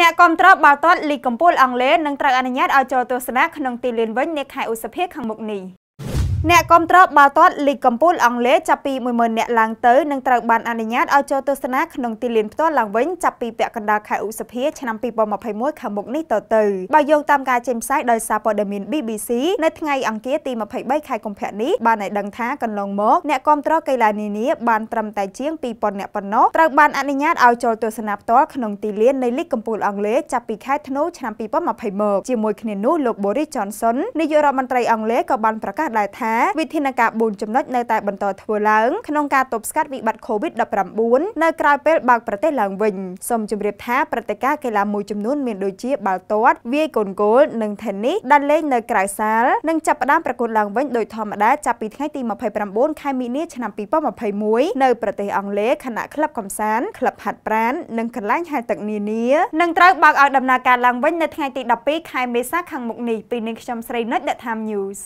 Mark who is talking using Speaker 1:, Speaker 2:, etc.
Speaker 1: អ្នកគាំទ្របាល់ទាត់លីគកំពូលអង់គ្លេសនឹងត្រូវអនុញ្ញាតឲ្យចូលទស្សនាក្នុងទីលានវិញនាខែឧសភាខាងមុខនេះអ្នកគាំទ្របាល់ទាត់លីកកំពូលអង់គ្លេសចាប់ពី10000នាក់ឡើងទៅនឹងត្រូវបានអនុញ្ញាតឲ្យចូលទស្សនាក្នុងទីលានផ្ទាល់ឡើងវិញចាប់ពីពាក់កណ្ដាលខែឧសភាឆ្នាំ2021ខាងមុខនេះតទៅបើយោងតាមការចេញផ្សាយដោយសារព័ត៌មាន BBC នៅថ្ងៃអង្គារទី23ខែកុម្ភៈនេះបានឲ្យដឹងថាកន្លងមកអ្នកគាំទ្រកីឡានានាបានត្រឹមតែជាង2000នាក់ប៉ុណ្ណោះត្រូវបានអនុញ្ញាតឲ្យចូលទស្សនាផ្ទាល់ក្នុងទីលាននៃលីកកំពូលអង់គ្លេសចាប់ពីខែធ្នូឆ្នាំ2020មកជាមួយគ្នានោះលោក Boris Johnson នាយករដ្ឋមន្ត្រីអង់គ្លេសក៏បានប្រកាសដែរថាថាវិធានការ4ចំណុចនៅតែបន្តធ្វើឡើងក្នុងការទប់ស្កាត់វិបត្តិ COVID-19 នៅក្រៅពេលបើកប្រទេសឡើងវិញសូមជម្រាបថាព្រឹត្តិការណ៍កីឡាមួយចំនួនមានដូចជាបាល់ទាត់ វាយកូនគោលនិងថេននីសដែលលេងនៅក្រៅសាលនិងចាប់ផ្ដើមប្រកួតឡើងវិញដោយធម្មតាចាប់ពីថ្ងៃទី29ខែមីនាឆ្នាំ2021នៅប្រទេសអង់គ្លេសខណៈក្លឹបកំសាន្តក្លឹបហាត់ប្រាណនិងកន្លែងហែលទឹកនានានឹងត្រូវបើកឲ្យដំណើរការឡើងវិញនៅថ្ងៃទី12ខែមេសាខាងមុខនេះពីនេះខ្ញុំស្រីនិចអ្នក Time News